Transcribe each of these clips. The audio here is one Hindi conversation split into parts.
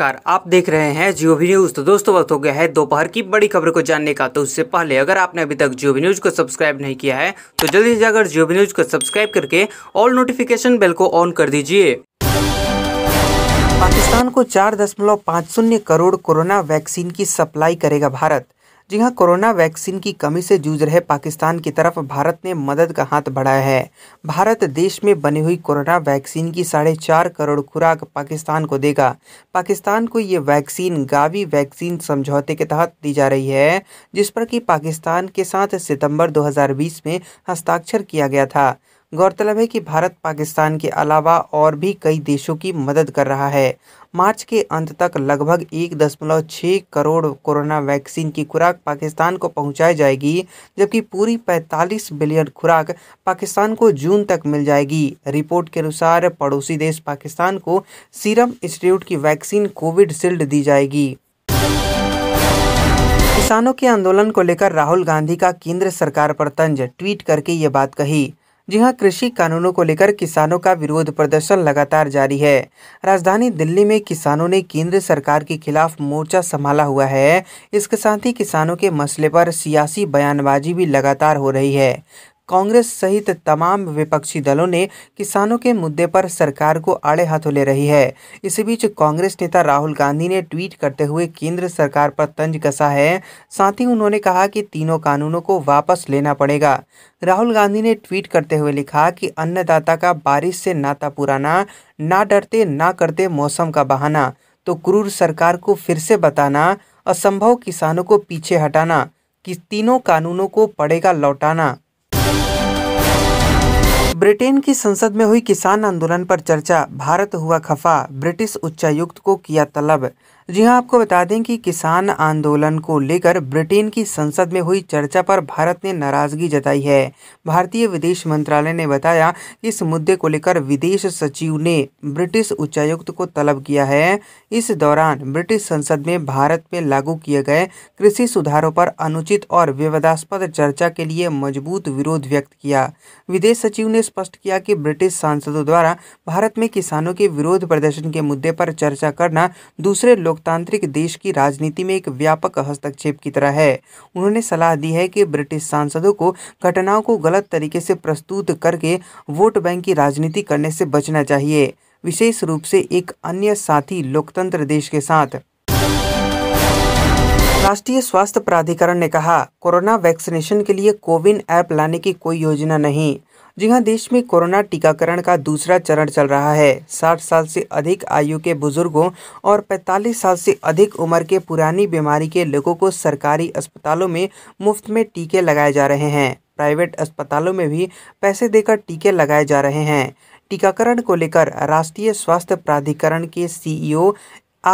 नमस्कार आप देख रहे हैं जियो भी न्यूज़ तो दोस्तों वक्त हो गया है दोपहर की बड़ी खबर को जानने का तो उससे पहले अगर आपने अभी तक जियो भी न्यूज़ को सब्सक्राइब नहीं किया है तो जल्दी से जाकर जियो भी न्यूज़ को सब्सक्राइब करके ऑल नोटिफिकेशन बेल को ऑन कर दीजिए पाकिस्तान को चार दशमलव पाँच शून्य करोड़ कोरोना वैक्सीन की सप्लाई करेगा भारत जी हाँ कोरोना वैक्सीन की कमी से जूझ रहे पाकिस्तान की तरफ भारत ने मदद का हाथ बढ़ाया है भारत देश में बनी हुई कोरोना वैक्सीन की साढ़े चार करोड़ खुराक पाकिस्तान को देगा पाकिस्तान को ये वैक्सीन गावी वैक्सीन समझौते के तहत दी जा रही है जिस पर कि पाकिस्तान के साथ सितंबर 2020 में हस्ताक्षर किया गया था गौरतलब है कि भारत पाकिस्तान के अलावा और भी कई देशों की मदद कर रहा है मार्च के अंत तक लगभग एक दशमलव छः करोड़ कोरोना वैक्सीन की खुराक पाकिस्तान को पहुंचाई जाएगी जबकि पूरी 45 बिलियन खुराक पाकिस्तान को जून तक मिल जाएगी रिपोर्ट के अनुसार पड़ोसी देश पाकिस्तान को सीरम इंस्टीट्यूट की वैक्सीन कोविडशील्ड दी जाएगी किसानों के आंदोलन को लेकर राहुल गांधी का केंद्र सरकार पर तंज ट्वीट करके ये बात कही जी हाँ कृषि कानूनों को लेकर किसानों का विरोध प्रदर्शन लगातार जारी है राजधानी दिल्ली में किसानों ने केंद्र सरकार के खिलाफ मोर्चा संभाला हुआ है इसके साथ ही किसानों के मसले पर सियासी बयानबाजी भी लगातार हो रही है कांग्रेस सहित तमाम विपक्षी दलों ने किसानों के मुद्दे पर सरकार को आड़े हाथों ले रही है इसी बीच कांग्रेस नेता राहुल गांधी ने ट्वीट करते हुए केंद्र सरकार पर तंज कसा है साथ ही उन्होंने कहा कि तीनों कानूनों को वापस लेना पड़ेगा राहुल गांधी ने ट्वीट करते हुए लिखा कि अन्नदाता का बारिश से नाता पुराना ना डरते ना करते मौसम का बहाना तो क्रूर सरकार को फिर से बताना असंभव किसानों को पीछे हटाना कि तीनों कानूनों को पड़ेगा लौटाना ब्रिटेन की संसद में हुई किसान आंदोलन पर चर्चा भारत हुआ खफा ब्रिटिश उच्चायुक्त को किया तलब जी हाँ आपको बता दें कि किसान आंदोलन को लेकर ब्रिटेन की संसद में हुई चर्चा पर भारत ने नाराजगी जताई है भारतीय विदेश मंत्रालय ने बताया कि इस मुद्दे को लेकर विदेश सचिव ने ब्रिटिश उच्चायुक्त को तलब किया है इस दौरान ब्रिटिश संसद में भारत में लागू किए गए कृषि सुधारों पर अनुचित और विवादास्पद चर्चा के लिए मजबूत विरोध व्यक्त किया विदेश सचिव ने स्पष्ट किया कि ब्रिटिश सांसदों द्वारा भारत में किसानों के विरोध प्रदर्शन के मुद्दे पर चर्चा करना दूसरे लोग लोकतांत्रिक देश की राजनीति में एक व्यापक हस्तक्षेप की तरह है उन्होंने सलाह दी है कि ब्रिटिश सांसदों को घटनाओं को गलत तरीके से प्रस्तुत करके वोट बैंक की राजनीति करने से बचना चाहिए विशेष रूप से एक अन्य साथी लोकतंत्र देश के साथ राष्ट्रीय स्वास्थ्य प्राधिकरण ने कहा कोरोना वैक्सीनेशन के लिए कोविन ऐप लाने की कोई योजना नहीं जी हाँ देश में कोरोना टीकाकरण का दूसरा चरण चल रहा है 60 साल से अधिक आयु के बुजुर्गों और 45 साल से अधिक उम्र के पुरानी बीमारी के लोगों को सरकारी अस्पतालों में मुफ्त में टीके लगाए जा रहे हैं प्राइवेट अस्पतालों में भी पैसे देकर टीके लगाए जा रहे हैं टीकाकरण को लेकर राष्ट्रीय स्वास्थ्य प्राधिकरण के सीईओ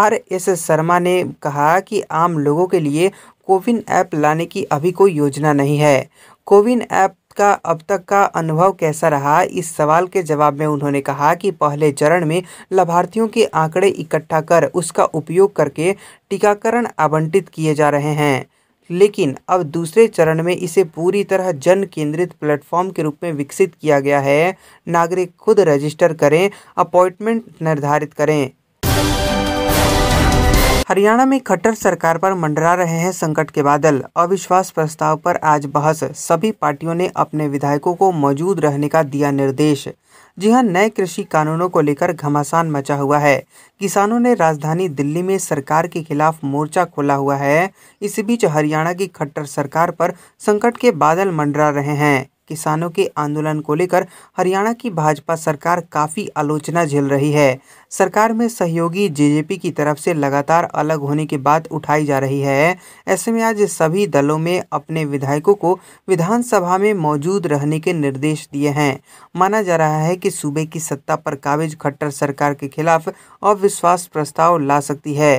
आर एस शर्मा ने कहा कि आम लोगों के लिए कोविन ऐप लाने की अभी कोई योजना नहीं है कोविन ऐप का अब तक का अनुभव कैसा रहा इस सवाल के जवाब में उन्होंने कहा कि पहले चरण में लाभार्थियों के आंकड़े इकट्ठा कर उसका उपयोग करके टीकाकरण आवंटित किए जा रहे हैं लेकिन अब दूसरे चरण में इसे पूरी तरह जन केंद्रित प्लेटफॉर्म के रूप में विकसित किया गया है नागरिक खुद रजिस्टर करें अपॉइंटमेंट निर्धारित करें हरियाणा में खट्टर सरकार पर मंडरा रहे हैं संकट के बादल अविश्वास प्रस्ताव पर आज बहस सभी पार्टियों ने अपने विधायकों को मौजूद रहने का दिया निर्देश जी हाँ नए कृषि कानूनों को लेकर घमासान मचा हुआ है किसानों ने राजधानी दिल्ली में सरकार के खिलाफ मोर्चा खोला हुआ है इस बीच हरियाणा की खट्टर सरकार पर संकट के बादल मंडरा रहे हैं किसानों के आंदोलन को लेकर हरियाणा की भाजपा सरकार काफ़ी आलोचना झेल रही है सरकार में सहयोगी जेजेपी की तरफ से लगातार अलग होने की बात उठाई जा रही है ऐसे में आज सभी दलों में अपने विधायकों को विधानसभा में मौजूद रहने के निर्देश दिए हैं माना जा रहा है कि सूबे की सत्ता पर काबिज खट्टर सरकार के खिलाफ अविश्वास प्रस्ताव ला सकती है